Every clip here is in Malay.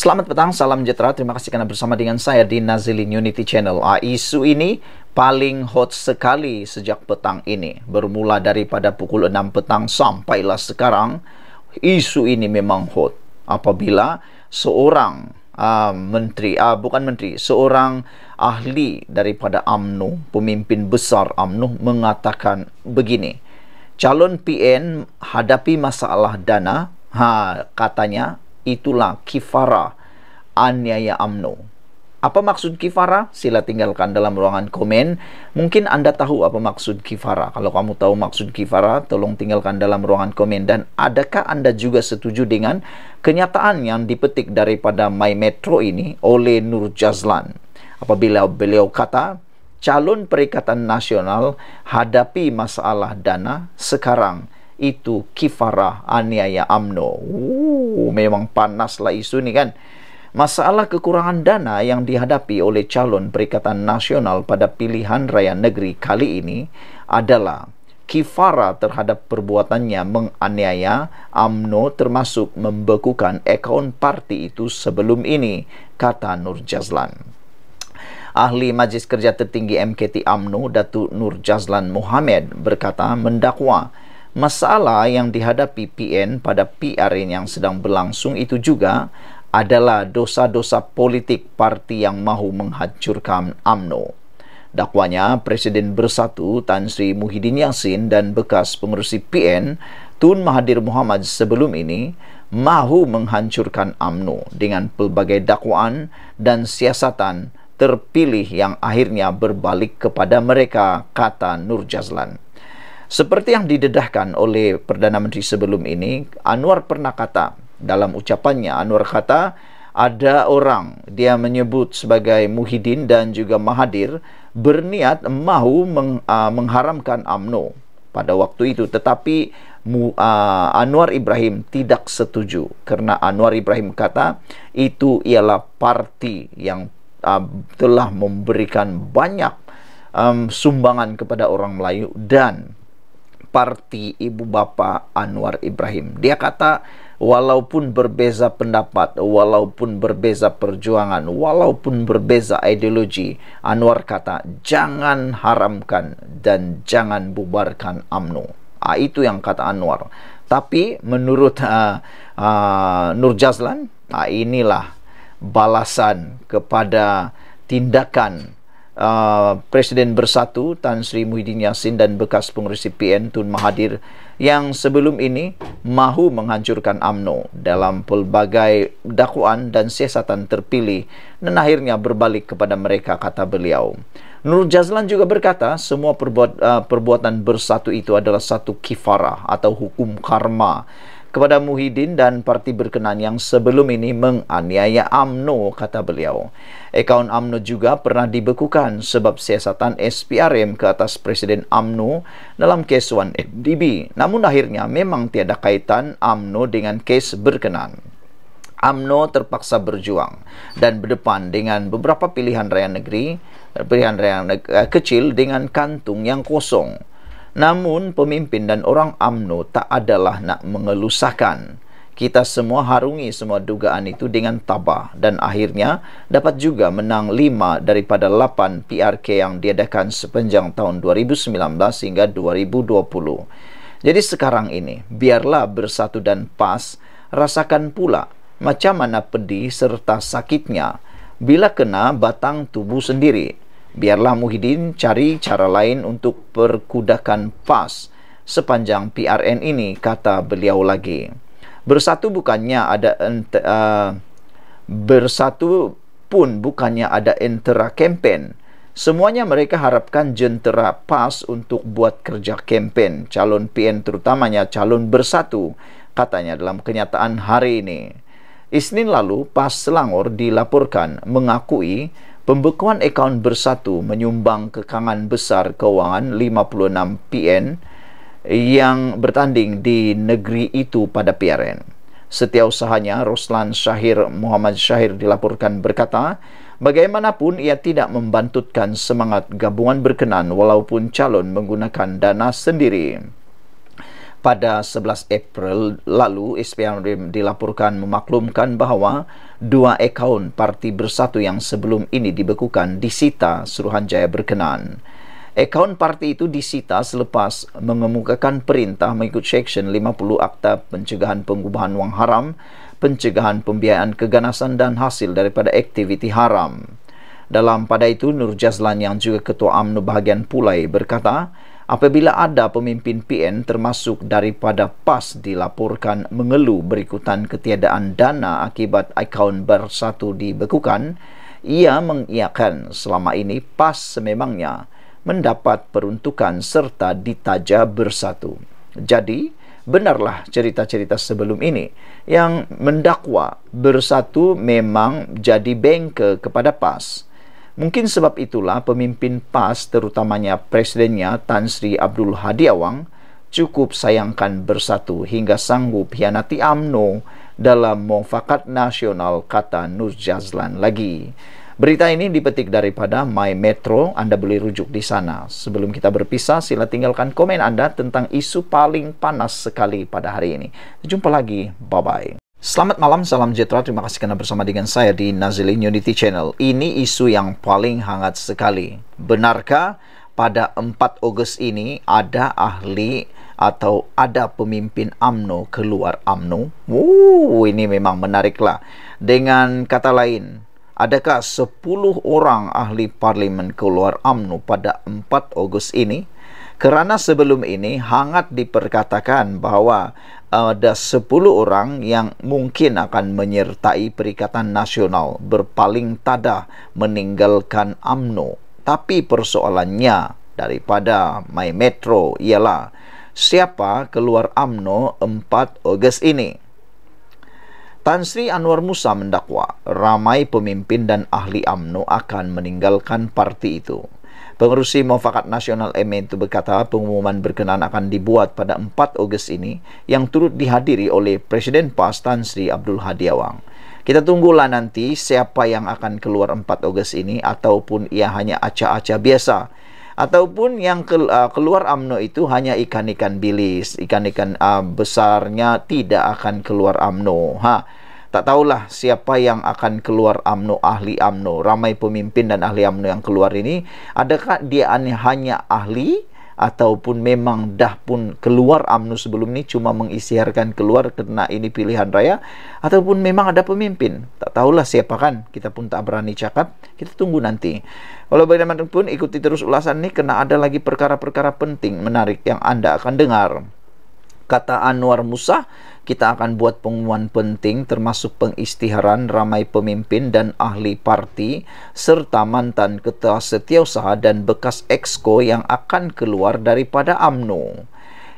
Selamat petang, salam sejahtera. Terima kasih kerana bersama dengan saya di Nazilin Unity Channel. Ah, isu ini paling hot sekali sejak petang ini. Bermula daripada pukul 6 petang sampailah sekarang, isu ini memang hot. Apabila seorang uh, menteri, uh, bukan menteri, seorang ahli daripada AMNU, pemimpin besar AMNU mengatakan begini, calon PN hadapi masalah dana, ha, katanya itulah kifara aniaya amno apa maksud kifara sila tinggalkan dalam ruangan komen mungkin anda tahu apa maksud kifara kalau kamu tahu maksud kifara tolong tinggalkan dalam ruangan komen dan adakah anda juga setuju dengan kenyataan yang dipetik daripada my metro ini oleh nur jazlan apabila beliau kata calon perikatan nasional hadapi masalah dana sekarang itu kifarah aniaya amno. Uh, memang panaslah isu ni kan. Masalah kekurangan dana yang dihadapi oleh calon Perikatan Nasional pada pilihan raya negeri kali ini adalah kifara terhadap perbuatannya menganiaya AMNO termasuk membekukan akaun parti itu sebelum ini, kata Nur Jazlan. Ahli Majlis Kerja Tertinggi MKT AMNO, Datuk Nur Jazlan Muhammad berkata mendakwa masalah yang dihadapi PN pada PRN yang sedang berlangsung itu juga adalah dosa-dosa politik parti yang mahu menghancurkan AMNO. Dakwanya, Presiden Bersatu Tan Sri Muhyiddin Yassin dan bekas pengurusi PN Tun Mahathir Mohamad sebelum ini mahu menghancurkan AMNO dengan pelbagai dakwaan dan siasatan terpilih yang akhirnya berbalik kepada mereka, kata Nur Jazlan. Seperti yang didedahkan oleh Perdana Menteri sebelum ini, Anwar pernah kata dalam ucapannya, Anwar kata ada orang dia menyebut sebagai Muhyiddin dan juga Mahathir berniat mahu meng, uh, mengharamkan AMNO pada waktu itu. Tetapi uh, Anwar Ibrahim tidak setuju kerana Anwar Ibrahim kata itu ialah parti yang uh, telah memberikan banyak um, sumbangan kepada orang Melayu dan parti ibu bapa Anwar Ibrahim. Dia kata walaupun berbeza pendapat, walaupun berbeza perjuangan, walaupun berbeza ideologi, Anwar kata jangan haramkan dan jangan bubarkan AMNO. Ah itu yang kata Anwar. Tapi menurut uh, uh, Nur Jazlan, uh, inilah balasan kepada tindakan uh, Presiden Bersatu Tan Sri Muhyiddin Yassin dan bekas pengurusi PN Tun Mahathir yang sebelum ini mahu menghancurkan AMNO dalam pelbagai dakwaan dan siasatan terpilih dan akhirnya berbalik kepada mereka kata beliau. Nur Jazlan juga berkata semua perbuat, uh, perbuatan bersatu itu adalah satu kifarah atau hukum karma kepada Muhyiddin dan parti berkenan yang sebelum ini menganiaya AMNO, kata beliau. Akaun AMNO juga pernah dibekukan sebab siasatan SPRM ke atas Presiden AMNO dalam kes 1FDB. Namun akhirnya memang tiada kaitan AMNO dengan kes berkenan. AMNO terpaksa berjuang dan berdepan dengan beberapa pilihan raya negeri, pilihan raya negeri, eh, kecil dengan kantung yang kosong. Namun pemimpin dan orang UMNO tak adalah nak mengelusahkan. Kita semua harungi semua dugaan itu dengan tabah dan akhirnya dapat juga menang 5 daripada 8 PRK yang diadakan sepanjang tahun 2019 hingga 2020. Jadi sekarang ini biarlah bersatu dan pas rasakan pula macam mana pedih serta sakitnya bila kena batang tubuh sendiri Biarlah Muhyiddin cari cara lain untuk perkudakan PAS sepanjang PRN ini, kata beliau lagi. Bersatu bukannya ada ente, uh, bersatu pun bukannya ada entera kempen. Semuanya mereka harapkan jentera PAS untuk buat kerja kempen calon PN terutamanya calon bersatu katanya dalam kenyataan hari ini. Isnin lalu PAS Selangor dilaporkan mengakui Pembekuan akaun bersatu menyumbang kekangan besar kewangan 56 PN yang bertanding di negeri itu pada PRN. Setiausahanya Roslan Syahir Muhammad Syahir dilaporkan berkata, bagaimanapun ia tidak membantutkan semangat gabungan berkenan walaupun calon menggunakan dana sendiri pada 11 April lalu SPRM dilaporkan memaklumkan bahawa dua akaun Parti Bersatu yang sebelum ini dibekukan disita Suruhanjaya berkenan. Akaun parti itu disita selepas mengemukakan perintah mengikut Seksyen 50 Akta Pencegahan Pengubahan Wang Haram, Pencegahan Pembiayaan Keganasan dan Hasil daripada Aktiviti Haram. Dalam pada itu, Nur Jazlan yang juga Ketua UMNO Bahagian Pulai berkata, apabila ada pemimpin PN termasuk daripada PAS dilaporkan mengeluh berikutan ketiadaan dana akibat akaun bersatu dibekukan, ia mengiakan selama ini PAS sememangnya mendapat peruntukan serta ditaja bersatu. Jadi, benarlah cerita-cerita sebelum ini yang mendakwa bersatu memang jadi bengke kepada PAS. Mungkin sebab itulah pemimpin PAS terutamanya presidennya Tan Sri Abdul Hadi Awang cukup sayangkan bersatu hingga sanggup hianati AMNO dalam mufakat nasional kata Nur Jazlan lagi. Berita ini dipetik daripada My Metro, Anda boleh rujuk di sana. Sebelum kita berpisah, sila tinggalkan komen Anda tentang isu paling panas sekali pada hari ini. Jumpa lagi, bye-bye. Selamat malam, salam sejahtera. Terima kasih kerana bersama dengan saya di Nazilin Unity Channel. Ini isu yang paling hangat sekali. Benarkah pada 4 Ogos ini ada ahli atau ada pemimpin AMNO keluar AMNO? Wow, ini memang menariklah. Dengan kata lain, adakah 10 orang ahli parlimen keluar AMNO pada 4 Ogos ini? kerana sebelum ini hangat diperkatakan bahawa ada 10 orang yang mungkin akan menyertai Perikatan Nasional berpaling tada meninggalkan AMNO. Tapi persoalannya daripada My Metro ialah siapa keluar AMNO 4 Ogos ini? Tan Sri Anwar Musa mendakwa ramai pemimpin dan ahli AMNO akan meninggalkan parti itu. Pengerusi Mufakat Nasional MA itu berkata pengumuman berkenaan akan dibuat pada 4 Ogos ini yang turut dihadiri oleh Presiden PAS Tan Sri Abdul Hadi Awang. Kita tunggulah nanti siapa yang akan keluar 4 Ogos ini ataupun ia hanya acah-acah biasa ataupun yang ke, uh, keluar AMNO itu hanya ikan-ikan bilis, ikan-ikan uh, besarnya tidak akan keluar AMNO. Ha tak tahulah siapa yang akan keluar amnu ahli amnu Ramai pemimpin dan ahli amnu yang keluar ini. Adakah dia hanya ahli ataupun memang dah pun keluar amnu sebelum ni cuma mengisiarkan keluar kerana ini pilihan raya ataupun memang ada pemimpin tak tahulah siapa kan kita pun tak berani cakap kita tunggu nanti walau bagaimanapun ikuti terus ulasan ni kerana ada lagi perkara-perkara penting menarik yang anda akan dengar kata Anwar Musa kita akan buat pengumuman penting termasuk pengistiharan ramai pemimpin dan ahli parti serta mantan ketua setiausaha dan bekas exco yang akan keluar daripada AMNO.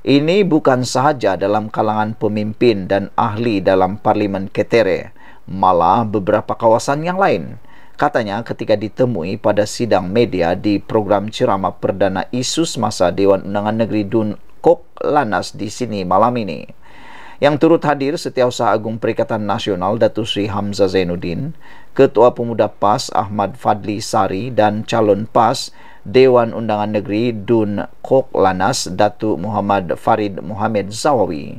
Ini bukan sahaja dalam kalangan pemimpin dan ahli dalam Parlimen Ketere, malah beberapa kawasan yang lain. Katanya ketika ditemui pada sidang media di program ceramah perdana Isu masa Dewan Undangan Negeri Dun Kok Lanas di sini malam ini. Yang turut hadir Setiausaha Agung Perikatan Nasional Datu Sri Hamzah Zainuddin, Ketua Pemuda PAS Ahmad Fadli Sari dan calon PAS Dewan Undangan Negeri Dun Kok Lanas Datu Muhammad Farid Muhammad Zawawi.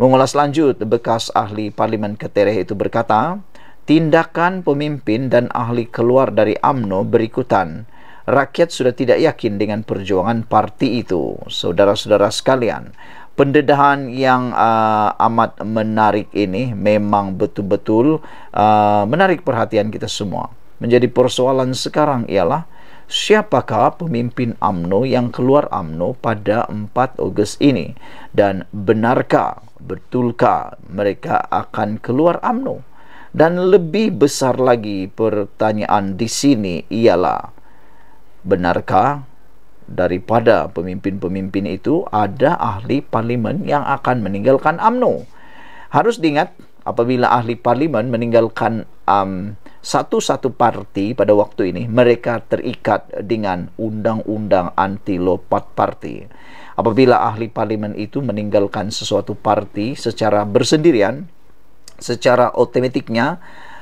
Mengulas lanjut, bekas ahli Parlimen Ketereh itu berkata, tindakan pemimpin dan ahli keluar dari AMNO berikutan, rakyat sudah tidak yakin dengan perjuangan parti itu. Saudara-saudara sekalian, pendedahan yang uh, amat menarik ini memang betul-betul uh, menarik perhatian kita semua. Menjadi persoalan sekarang ialah siapakah pemimpin AMNO yang keluar AMNO pada 4 Ogos ini dan benarkah betulkah mereka akan keluar AMNO? Dan lebih besar lagi pertanyaan di sini ialah benarkah daripada pemimpin-pemimpin itu ada ahli parlimen yang akan meninggalkan AMNO. Harus diingat apabila ahli parlimen meninggalkan um, satu-satu parti pada waktu ini, mereka terikat dengan undang-undang anti lopat parti. Apabila ahli parlimen itu meninggalkan sesuatu parti secara bersendirian, secara otomatiknya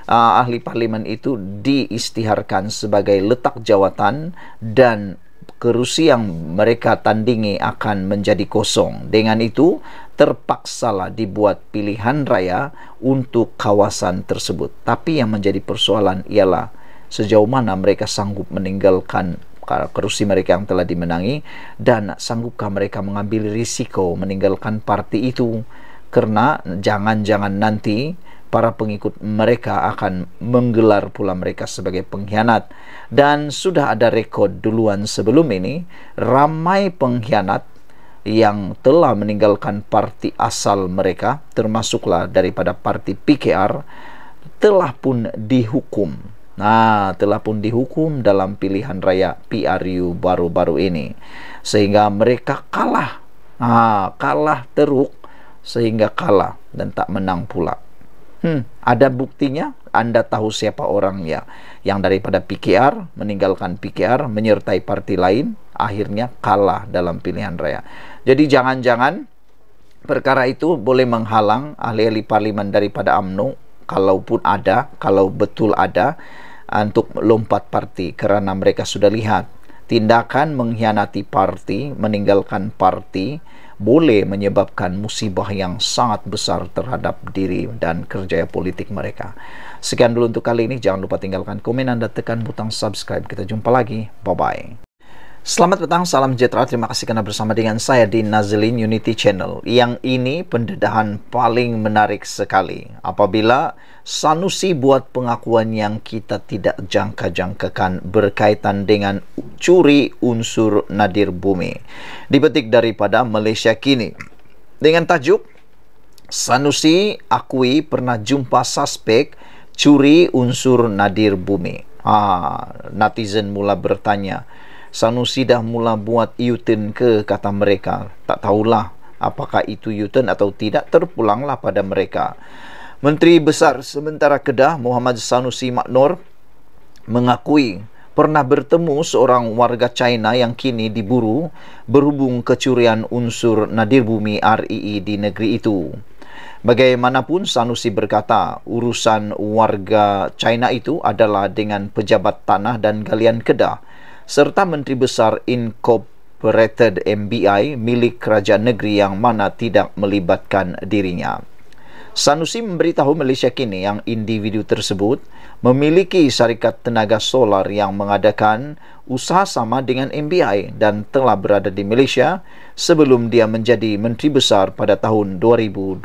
uh, ahli parlimen itu diistiharkan sebagai letak jawatan dan kerusi yang mereka tandingi akan menjadi kosong. Dengan itu, terpaksalah dibuat pilihan raya untuk kawasan tersebut. Tapi yang menjadi persoalan ialah sejauh mana mereka sanggup meninggalkan kerusi mereka yang telah dimenangi dan sanggupkah mereka mengambil risiko meninggalkan parti itu karena jangan-jangan nanti para pengikut mereka akan menggelar pula mereka sebagai pengkhianat dan sudah ada rekod duluan sebelum ini ramai pengkhianat yang telah meninggalkan parti asal mereka termasuklah daripada parti PKR telah pun dihukum nah telah pun dihukum dalam pilihan raya PRU baru-baru ini sehingga mereka kalah nah, kalah teruk sehingga kalah dan tak menang pula Hmm. Ada buktinya, Anda tahu siapa orangnya. Yang daripada PKR, meninggalkan PKR, menyertai partai lain, akhirnya kalah dalam pilihan raya. Jadi jangan-jangan perkara itu boleh menghalang ahli-ahli parlimen daripada AMNO, kalaupun ada, kalau betul ada, ah, untuk lompat parti, karena mereka sudah lihat tindakan mengkhianati parti, meninggalkan parti. boleh menyebabkan musibah yang sangat besar terhadap diri dan kerjaya politik mereka. Sekian dulu untuk kali ini. Jangan lupa tinggalkan komen anda, tekan butang subscribe. Kita jumpa lagi. Bye-bye. Selamat petang, salam sejahtera. Terima kasih karena bersama dengan saya di Nazlin Unity Channel. Yang ini pendedahan paling menarik sekali. Apabila Sanusi buat pengakuan yang kita tidak jangka-jangkakan berkaitan dengan curi unsur nadir bumi. Dipetik daripada Malaysia kini. Dengan tajuk, Sanusi akui pernah jumpa suspek curi unsur nadir bumi. Ah, netizen mula bertanya, Sanusi dah mula buat U-turn ke kata mereka tak tahulah apakah itu U-turn atau tidak terpulanglah pada mereka Menteri Besar Sementara Kedah Muhammad Sanusi Maknor mengakui pernah bertemu seorang warga China yang kini diburu berhubung kecurian unsur nadir bumi RII e e di negeri itu. Bagaimanapun Sanusi berkata, urusan warga China itu adalah dengan pejabat tanah dan galian Kedah serta Menteri Besar Incorporated MBI milik kerajaan negeri yang mana tidak melibatkan dirinya. Sanusi memberitahu Malaysia kini yang individu tersebut memiliki syarikat tenaga solar yang mengadakan usaha sama dengan MBI dan telah berada di Malaysia sebelum dia menjadi Menteri Besar pada tahun 2020.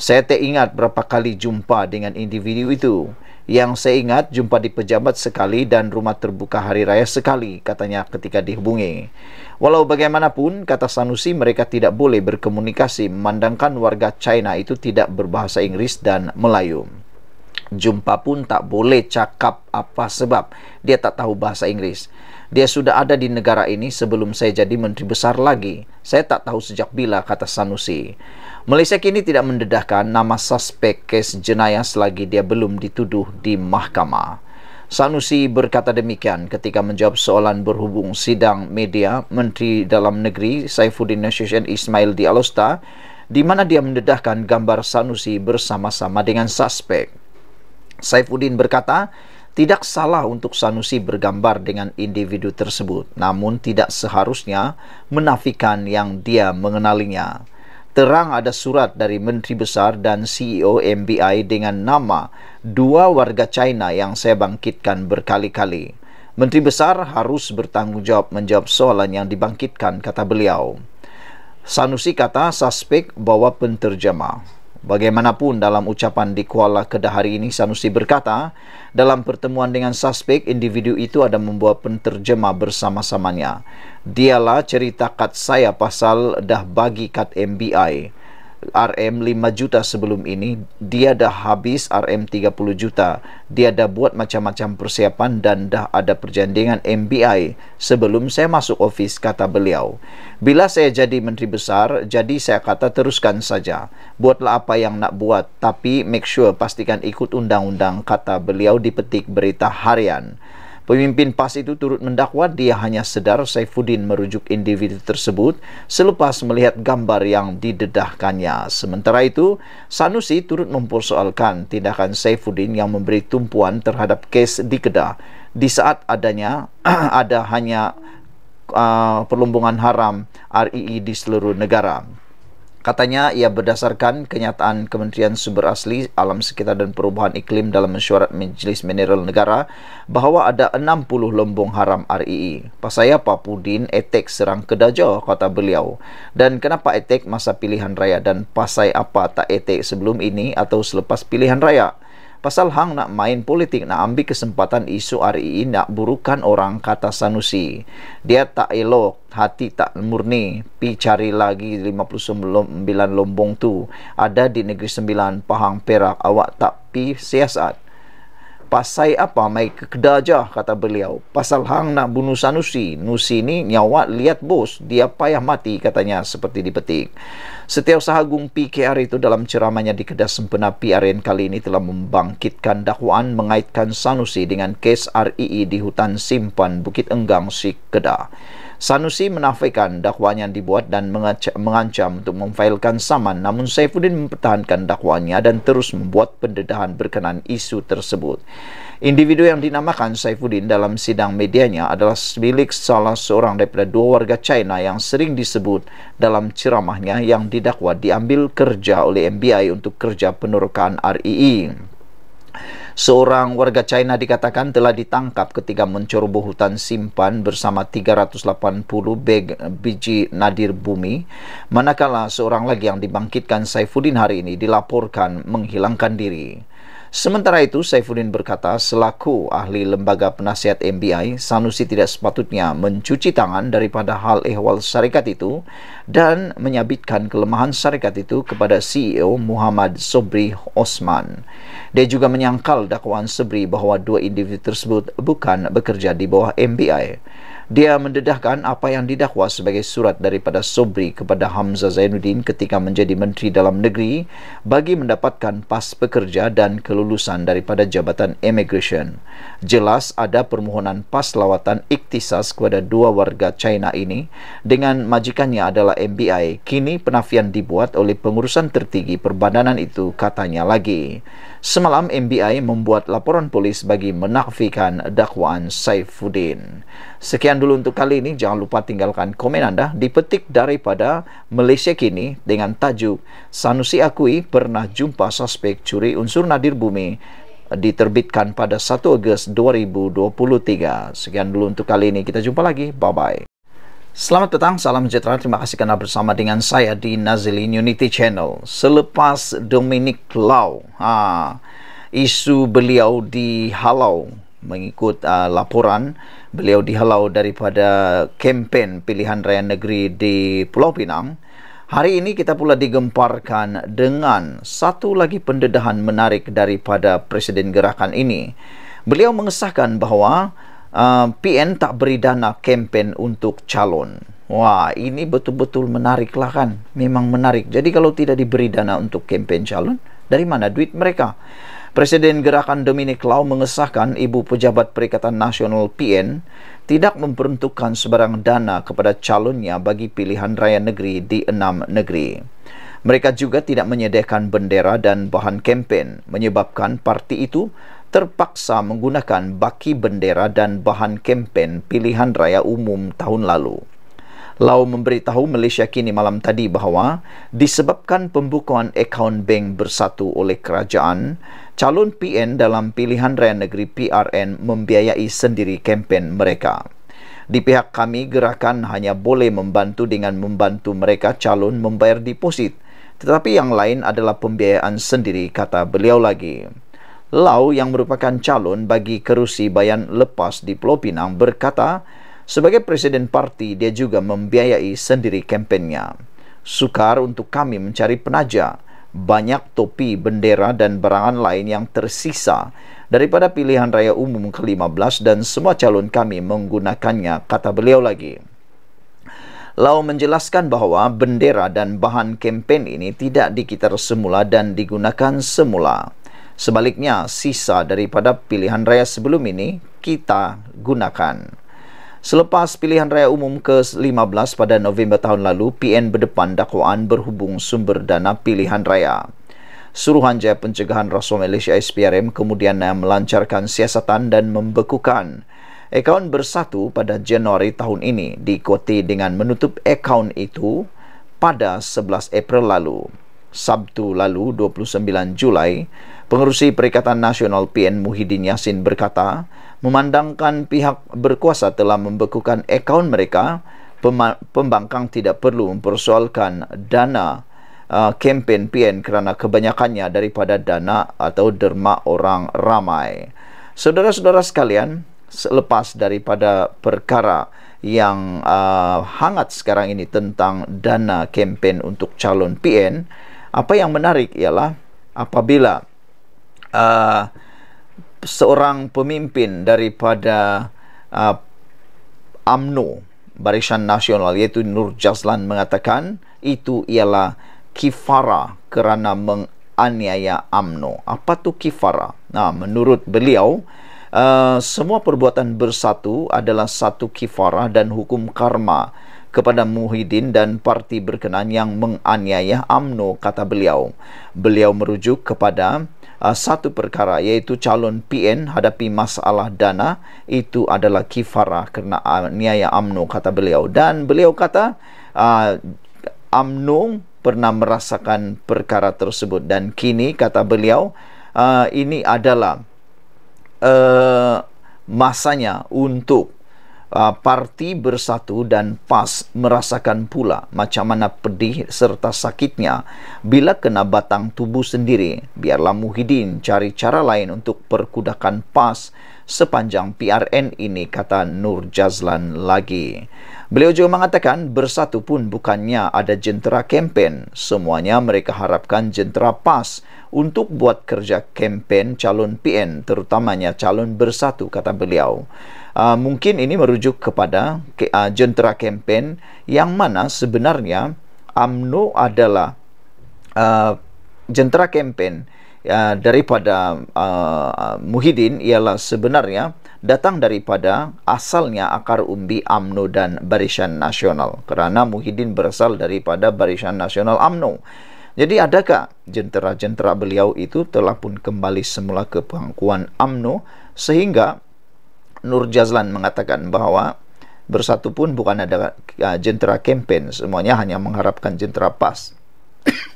Saya tak ingat berapa kali jumpa dengan individu itu yang saya ingat jumpa di pejabat sekali dan rumah terbuka hari raya sekali katanya ketika dihubungi. Walau bagaimanapun kata Sanusi mereka tidak boleh berkomunikasi memandangkan warga China itu tidak berbahasa Inggris dan Melayu. Jumpa pun tak boleh cakap apa sebab dia tak tahu bahasa Inggris. Dia sudah ada di negara ini sebelum saya jadi menteri besar lagi. Saya tak tahu sejak bila, kata Sanusi. Malaysia kini tidak mendedahkan nama suspek kes jenayah selagi dia belum dituduh di mahkamah. Sanusi berkata demikian ketika menjawab soalan berhubung sidang media Menteri Dalam Negeri Saifuddin Nasution Ismail di Alosta di mana dia mendedahkan gambar Sanusi bersama-sama dengan suspek. Saifuddin berkata, tidak salah untuk Sanusi bergambar dengan individu tersebut, namun tidak seharusnya menafikan yang dia mengenalinya. Terang ada surat dari Menteri Besar dan CEO MBI dengan nama dua warga China yang saya bangkitkan berkali-kali. Menteri Besar harus bertanggungjawab menjawab soalan yang dibangkitkan, kata beliau. Sanusi kata suspek bawa penterjemah. Bagaimanapun dalam ucapan di Kuala Kedah hari ini, Sanusi berkata, dalam pertemuan dengan suspek, individu itu ada membuat penterjemah bersama-samanya. Dialah cerita kat saya pasal dah bagi kat MBI. RM5 juta sebelum ini dia dah habis RM30 juta dia dah buat macam-macam persiapan dan dah ada perjanjian MBI sebelum saya masuk ofis kata beliau bila saya jadi menteri besar jadi saya kata teruskan saja buatlah apa yang nak buat tapi make sure pastikan ikut undang-undang kata beliau di petik berita harian Pemimpin PAS itu turut mendakwa dia hanya sedar Saifuddin merujuk individu tersebut selepas melihat gambar yang didedahkannya. Sementara itu, Sanusi turut mempersoalkan tindakan Saifuddin yang memberi tumpuan terhadap kes di Kedah di saat adanya ada hanya uh, perlumbungan haram RII di seluruh negara. Katanya ia berdasarkan kenyataan Kementerian Sumber Asli Alam Sekitar dan Perubahan Iklim dalam mesyuarat Majlis Mineral Negara bahawa ada 60 lembung haram RII. E e. Pasaya apa Pudin etek serang Kedajah, kata beliau. Dan kenapa etek masa pilihan raya dan pasai apa tak etek sebelum ini atau selepas pilihan raya? pasal hang nak main politik nak ambil kesempatan isu hari ini nak burukan orang kata sanusi dia tak elok hati tak murni pi cari lagi 59 lombong tu ada di negeri sembilan pahang perak awak tak pi siasat Pasai apa mai ke kedah aja kata beliau. Pasal hang nak bunuh sanusi. Nusi ni nyawa lihat bos dia payah mati katanya seperti dipetik. Setiau sahagung PKR itu dalam ceramahnya di kedah sempena PRN kali ini telah membangkitkan dakwaan mengaitkan sanusi dengan kes RII di hutan simpan Bukit Enggang si kedah. Sanusi menafikan dakwaan yang dibuat dan mengancam untuk memfailkan saman namun Saifuddin mempertahankan dakwaannya dan terus membuat pendedahan berkenaan isu tersebut. Individu yang dinamakan Saifuddin dalam sidang medianya adalah milik salah seorang daripada dua warga China yang sering disebut dalam ceramahnya yang didakwa diambil kerja oleh MBI untuk kerja penerokaan RII. E e. Seorang warga China dikatakan telah ditangkap ketika mencoroboh hutan simpan bersama 380 beg biji nadir bumi. Manakala seorang lagi yang dibangkitkan Saifuddin hari ini dilaporkan menghilangkan diri. Sementara itu, Saifuddin berkata, selaku ahli lembaga penasihat MBI, Sanusi tidak sepatutnya mencuci tangan daripada hal ehwal syarikat itu dan menyabitkan kelemahan syarikat itu kepada CEO Muhammad Sobri Osman. Dia juga menyangkal dakwaan Sobri bahawa dua individu tersebut bukan bekerja di bawah MBI dia mendedahkan apa yang didakwa sebagai surat daripada Sobri kepada Hamzah Zainuddin ketika menjadi Menteri Dalam Negeri bagi mendapatkan pas pekerja dan kelulusan daripada Jabatan Immigration. Jelas ada permohonan pas lawatan iktisas kepada dua warga China ini dengan majikannya adalah MBI. Kini penafian dibuat oleh pengurusan tertinggi perbadanan itu katanya lagi. Semalam MBI membuat laporan polis bagi menafikan dakwaan Saifuddin. Sekian dulu untuk kali ini. Jangan lupa tinggalkan komen anda. di petik daripada Malaysia Kini dengan tajuk Sanusi Akui pernah jumpa suspek curi unsur nadir bumi diterbitkan pada 1 Ogos 2023. Sekian dulu untuk kali ini. Kita jumpa lagi. Bye-bye. Selamat petang, salam sejahtera. Terima kasih kerana bersama dengan saya di Nazilin Unity Channel. Selepas Dominic Lau, ha, isu beliau dihalau mengikut uh, laporan beliau dihalau daripada kempen pilihan raya negeri di Pulau Pinang. Hari ini kita pula digemparkan dengan satu lagi pendedahan menarik daripada Presiden Gerakan ini. Beliau mengesahkan bahawa uh, PN tak beri dana kempen untuk calon. Wah, ini betul-betul menariklah kan? Memang menarik. Jadi kalau tidak diberi dana untuk kempen calon, dari mana duit mereka? Presiden Gerakan Dominic Lau mengesahkan Ibu Pejabat Perikatan Nasional PN tidak memperuntukkan sebarang dana kepada calonnya bagi pilihan raya negeri di enam negeri. Mereka juga tidak menyediakan bendera dan bahan kempen menyebabkan parti itu terpaksa menggunakan baki bendera dan bahan kempen pilihan raya umum tahun lalu. Lau memberitahu Malaysia kini malam tadi bahawa disebabkan pembukaan akaun bank bersatu oleh kerajaan, calon PN dalam pilihan raya negeri PRN membiayai sendiri kempen mereka. Di pihak kami, gerakan hanya boleh membantu dengan membantu mereka calon membayar deposit. Tetapi yang lain adalah pembiayaan sendiri, kata beliau lagi. Lau yang merupakan calon bagi kerusi bayan lepas di Pulau Pinang berkata, Sebagai presiden parti, dia juga membiayai sendiri kampanyenya. Sukar untuk kami mencari penaja. Banyak topi, bendera dan barangan lain yang tersisa daripada pilihan raya umum ke-15 dan semua calon kami menggunakannya, kata beliau lagi. Lau menjelaskan bahawa bendera dan bahan kempen ini tidak dikitar semula dan digunakan semula. Sebaliknya, sisa daripada pilihan raya sebelum ini kita gunakan. Selepas pilihan raya umum ke-15 pada November tahun lalu, PN berdepan dakwaan berhubung sumber dana pilihan raya. Suruhanjaya Pencegahan Rasuah Malaysia SPRM kemudian eh, melancarkan siasatan dan membekukan akaun bersatu pada Januari tahun ini diikuti dengan menutup akaun itu pada 11 April lalu. Sabtu lalu 29 Julai, Pengerusi Perikatan Nasional PN Muhyiddin Yassin berkata, memandangkan pihak berkuasa telah membekukan akaun mereka, pembangkang tidak perlu mempersoalkan dana uh, kempen PN kerana kebanyakannya daripada dana atau derma orang ramai. Saudara-saudara sekalian, selepas daripada perkara yang uh, hangat sekarang ini tentang dana kempen untuk calon PN, apa yang menarik ialah apabila uh, seorang pemimpin daripada uh, AMNO Barisan Nasional iaitu Nur Jazlan mengatakan itu ialah kifara kerana menganiaya AMNO. Apa tu kifara? Nah, menurut beliau uh, semua perbuatan bersatu adalah satu kifara dan hukum karma kepada Muhyiddin dan parti berkenaan yang menganiaya AMNO kata beliau. Beliau merujuk kepada Ah, satu perkara iaitu calon PN hadapi masalah dana itu adalah kifarah kerana ah, niaya Amnu kata beliau dan beliau kata uh, pernah merasakan perkara tersebut dan kini kata beliau uh, ini adalah uh, masanya untuk uh, parti bersatu dan PAS merasakan pula macam mana pedih serta sakitnya bila kena batang tubuh sendiri. Biarlah Muhyiddin cari cara lain untuk perkudakan PAS sepanjang PRN ini kata Nur Jazlan lagi. Beliau juga mengatakan bersatu pun bukannya ada jentera kempen. Semuanya mereka harapkan jentera PAS untuk buat kerja kempen calon PN terutamanya calon bersatu kata beliau. Ah, mungkin ini merujuk kepada ke, uh, jentera kempen yang mana sebenarnya AMNO adalah uh, jentera kempen uh, daripada uh, Muhyiddin ialah sebenarnya datang daripada asalnya akar umbi AMNO dan Barisan Nasional kerana Muhyiddin berasal daripada Barisan Nasional AMNO. Jadi adakah jentera-jentera beliau itu telah pun kembali semula ke pangkuan AMNO sehingga Nur Jazlan mengatakan bahawa bersatu pun bukan ada uh, jentera kempen semuanya hanya mengharapkan jentera PAS